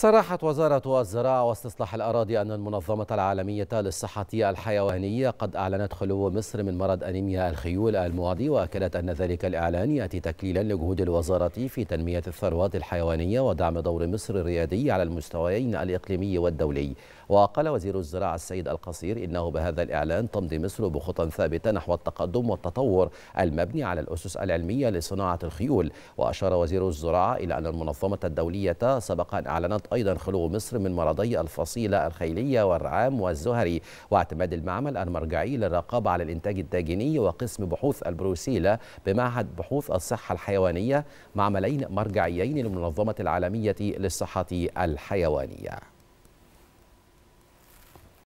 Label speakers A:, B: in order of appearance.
A: صرحت وزارة الزراعة واستصلاح الأراضي أن المنظمة العالمية للصحة الحيوانية قد أعلنت خلو مصر من مرض أنيميا الخيول المعدي وأكدت أن ذلك الإعلان يأتي تكليلا لجهود الوزارة في تنمية الثروات الحيوانية ودعم دور مصر الريادي على المستويين الإقليمي والدولي وقال وزير الزراعة السيد القصير إنه بهذا الإعلان تمضي مصر بخطى ثابتة نحو التقدم والتطور المبني على الأسس العلمية لصناعة الخيول وأشار وزير الزراعة إلى أن المنظمة الدولية سبق أن أعلنت أيضا خلو مصر من مرضي الفصيلة الخيلية والرعام والزهري واعتماد المعمل المرجعي للرقابة على الإنتاج التاجيني وقسم بحوث البروسيلة بمعهد بحوث الصحة الحيوانية معملين مرجعيين للمنظمة العالمية للصحة الحيوانية